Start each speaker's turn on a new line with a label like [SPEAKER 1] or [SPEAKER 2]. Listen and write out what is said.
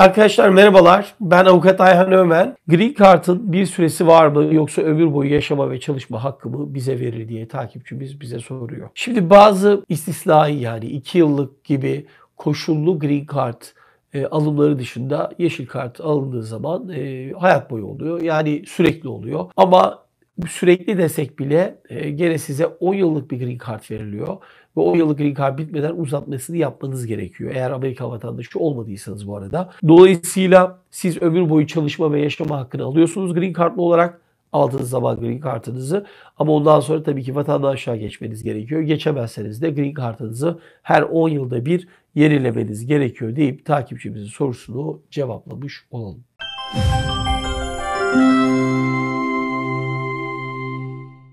[SPEAKER 1] Arkadaşlar merhabalar. Ben avukat Ayhan Ömen. Gri kartın bir süresi var mı yoksa ömür boyu yaşama ve çalışma hakkımı bize verir diye takipçimiz bize soruyor. Şimdi bazı istisnai yani 2 yıllık gibi koşullu green kart e, alımları dışında yeşil kart alındığı zaman e, hayat boyu oluyor. Yani sürekli oluyor. Ama sürekli desek bile e, gene size 10 yıllık bir green card veriliyor. Ve 10 yıllık green card bitmeden uzatmasını yapmanız gerekiyor. Eğer Amerika vatandaşı olmadıysanız bu arada. Dolayısıyla siz ömür boyu çalışma ve yaşama hakkını alıyorsunuz green cardlı olarak. Aldığınız zaman green kartınızı ama ondan sonra tabii ki vatandaşlığa geçmeniz gerekiyor. Geçemezseniz de green kartınızı her 10 yılda bir yenilemeniz gerekiyor deyip takipçimizin sorusunu cevaplamış olalım.